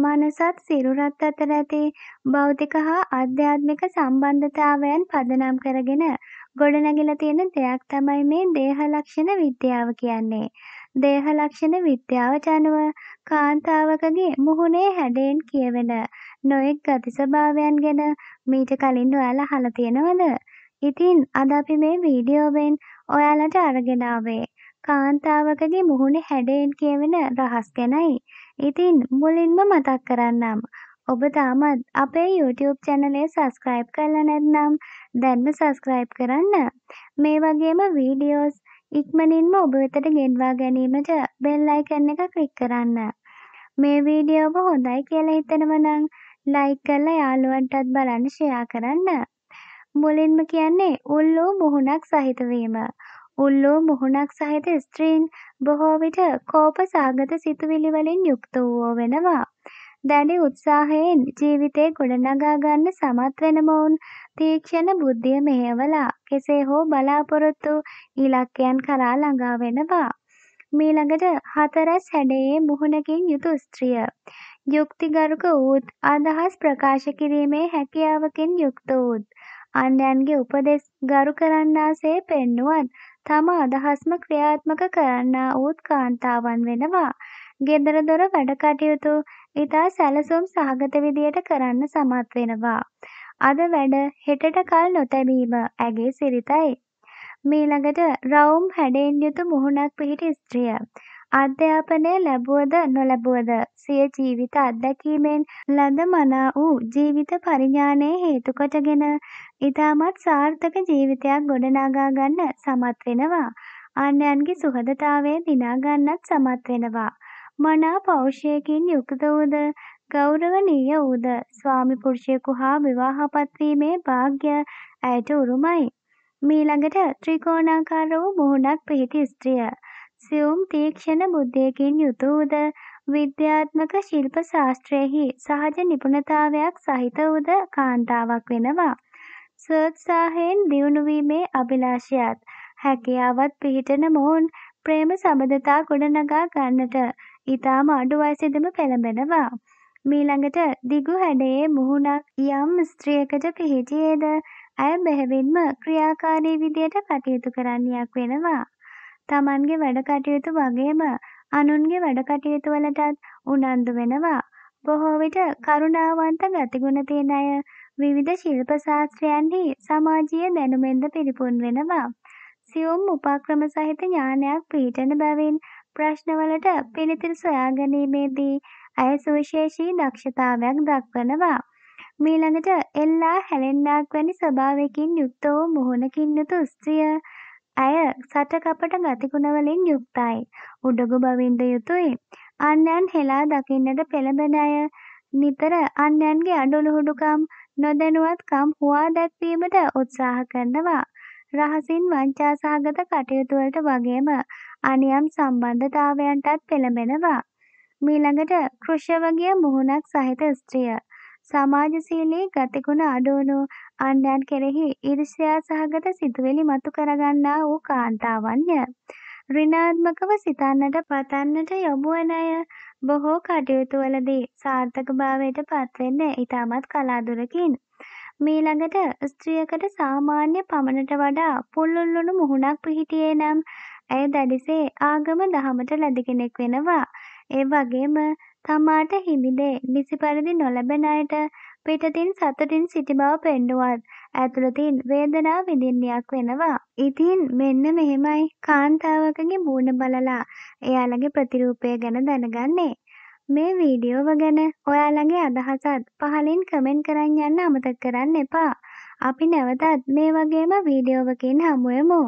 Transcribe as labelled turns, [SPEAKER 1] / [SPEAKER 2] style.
[SPEAKER 1] මනසත් සිරුරත් අතර ඇති භෞතික හා ආධ්‍යාත්මික සම්බන්ධතාවයන් පදනම් කරගෙන ගොඩනැගිලා තියෙන දෙයක් තමයි මේ දේහ ලක්ෂණ විද්‍යාව කියන්නේ. දේහ ලක්ෂණ විද්‍යාවට අනුව කාන්තාවකගේ මුහුණේ හැඩයෙන් කියවෙන නොයෙක් ගති ස්වභාවයන් ගැන මීට කලින් ඔයාලා අහලා තියෙනවද? ඉතින් අද අපි මේ වීඩියෝවෙන් ඔයාලට අරගෙන ආවේ කාන්තාවකගේ මුහුණේ හැඩයෙන් කියවෙන රහස් ගැනයි. ඉතින් මුලින්ම මතක් කරන්නම් ඔබ තාමත් අපේ YouTube චැනලය සබස්ක්‍රයිබ් කරලා නැත්නම් දැන්ම සබස්ක්‍රයිබ් කරන්න. මේ වගේම වීඩියෝස් ඉක්මනින්ම ඔබ වෙතට ගෙන්වා ගැනීමට බෙල් අයිකන් එක ක්ලික් කරන්න. මේ වීඩියෝ ඔබ හොඳයි කියලා හිතනව නම් ලයික් කරලා යාළුවන්ටත් බලන්න ෂෙයා කරන්න. මුලින්ම කියන්නේ උල්ලූ මුහුණක් සහිත වීම. උල්ලූ මුහුණක් සහිත ස්ත්‍රීන් බොහෝ විට කෝප සහගත සිතුවිලි වලින් යුක්ත වූවෝ වෙනවා. දැඩි උත්සාහයෙන් ජීවිතේ ගොඩනගා ගන්න සමත් වෙන මොවුන් තීක්ෂණ බුද්ධිය මෙහෙවලා කෙසේ හෝ බලාපොරොත්තු ඉලක්කයන් කරා ළඟා වෙනවා. මීළඟට හතරස් හැඩයේ මුහුණකින් යුතු ස්ත්‍රිය. යුක්තිගරුක වූත් අදහස් ප්‍රකාශ කිරීමේ හැකියාවකින් යුක්ත වූත් අන්‍යයන්ගේ උපදෙස් ගරු කරන්නාසේ පෙන්නුවත් තම අදහස්ම ක්‍රියාත්මක කරන්නා වූත් කාන්තාවන් වෙනවා. ගෙදර දොර වැඩ කටයුතු ඉතා සැලසුම් සහගත විදියට කරන්න සමත් වෙනවා. අද වැඩ හෙටට කල් නොතැබීම ඇගේ සිරිතයි. මීළඟට රවුම් හැඩයෙන් යුතු මුහුණක් පිහිටි ස්ත්‍රිය අධ්‍යාපනය ලැබුවද නොලැබුවද සිය ජීවිත අත්දැකීමෙන් ලද මනා වූ ජීවිත පරිඥානය හේතු කොටගෙන ඉතාමත් සාර්ථක ජීවිතයක් ගොඩනගා ගන්න සමත් වෙනවා. අන්‍යයන්ගේ සුහදතාවය දිනා ගන්නත් සමත් වෙනවා. මනා පෞරුෂයකින් යුක්ත වූද ගෞරවනීය වූද ස්වාමි පුරුෂයෙකු හා විවාහපත් වීමේ වාග්ය ඇයට උරුමයි. මීළඟට ත්‍රිකෝණාකාර වූ මුහුණක් පිහිටි ස්ත්‍රිය සියුම් තීක්ෂණ බුද්ධියකින් යුතු වූද විද්‍යාත්මක ශිල්ප ශාස්ත්‍රයෙහි සහජ නිපුණතාවයක් සහිත වූද කාන්තාවක් වෙනවා. සෝත්සාහයෙන් දියුණුවීමේ අභිලාෂයත් හැකියාවත් පිහිටන මොවුන් ප්‍රේම සබඳතා ගොඩනගා ගන්නට ඉතාම අඩු වයසේදම පෙළඹෙනවා. මීළඟට දිගු හැඩයේ මුහුණක් යම් ස්ත්‍රියකට පිහිටියේද ඇය බෙහෙවින්ම ක්‍රියාකාරී විදියට කටයුතු කරන්නයක් වෙනවා. තමන්ගේ වැඩ කටයුතු වගේම අනුන්ගේ වැඩ කටයුතු වලටත් උනන්දු වෙනවා. බොහෝ විට කරුණාවන්ත ගතිගුණ තියෙන අය විවිධ ශිල්ප ශාස්ත්‍රයන්හි සමාජීය දැනුමෙන්ද පිරිපුන් වෙනවා. සියුම් උපක්‍රම සහිත ඥානයක් පිළිටන බැවින් ප්‍රශ්නවලට පිළිතුරු සොයා ගැනීමේදී ඇය සුවිශේෂී දක්ෂතාවයක් දක්වනවා. මීළඟට එල්ලා හැලෙන්නාක් වැනි ස්වභාවයකින් යුක්ත වූ මුහුණකින් යුතු ස්ත්‍රිය ඇය සටකපට ගතිගුණවලින් යුක්තයි. උඩගු බවින්ද යුතුයි. අන්‍යයන් හෙලා දකින්නට පෙළඹෙන අය නිතර අන්‍යයන්ගේ අඩලුහුඩුකම් නොදැනුවත්කම් හුවා දැක්වීමට උත්සාහ කරනවා. රහසින් වංචා සහගත කටයුතු වලට වගේම අනියම් සම්බන්ධතාවයන්ටත් පෙළඹෙනවා. මීළඟට කෘෂවගිය මුහුණක් සහිත ස්ත්‍රිය සමාජශීලී ගතිගුණ අඩුවුණු අන්‍යයන් කෙරෙහි ඊර්ෂ්‍යා සහගත සිතුවිලි මතු කරගන්නා වූ කාන්තාවන්ය. ඍණාත්මකව සිතන්නට පතන්නට යොමුවන අය බොහෝ කටයුතුවලදී සාර්ථකභාවයට පත්වෙන්න ඉතාමත් කලාදුරකින්. මීළඟට ස්ත්‍රියකට සාමාන්‍ය පමණට වඩා පුල්ලුල්ලුණු මුහුණක් පිහිටියේ නම් ඇය දැඩිසේ ආගම දහමට ලැදි කෙනෙක් වෙනවා. ඒ වගේම තමාට හිමිදේ. නිසි පරිදි නොලැබෙන අයට පිටතින් සතුටින් සිටි බව පෙන්නුවත් ඇතුළතින් වේදනා විඳින්නයක් වෙනවා. ඉතින් මෙන්න මෙහෙමයි කාන්තාවකගේ මූණ බලලා එයාලගේ ප්‍රතිරූපය ගැන දැනගන්නේ. මේ වීඩියෝව ගැන ඔයාලගේ අදහසත් පහලින් කමෙන්ට් කරන්න යන්න අමතක කරන්න එපා. අපි නැවතත් මේ වගේම වීඩියෝවකින් හමුවෙමු.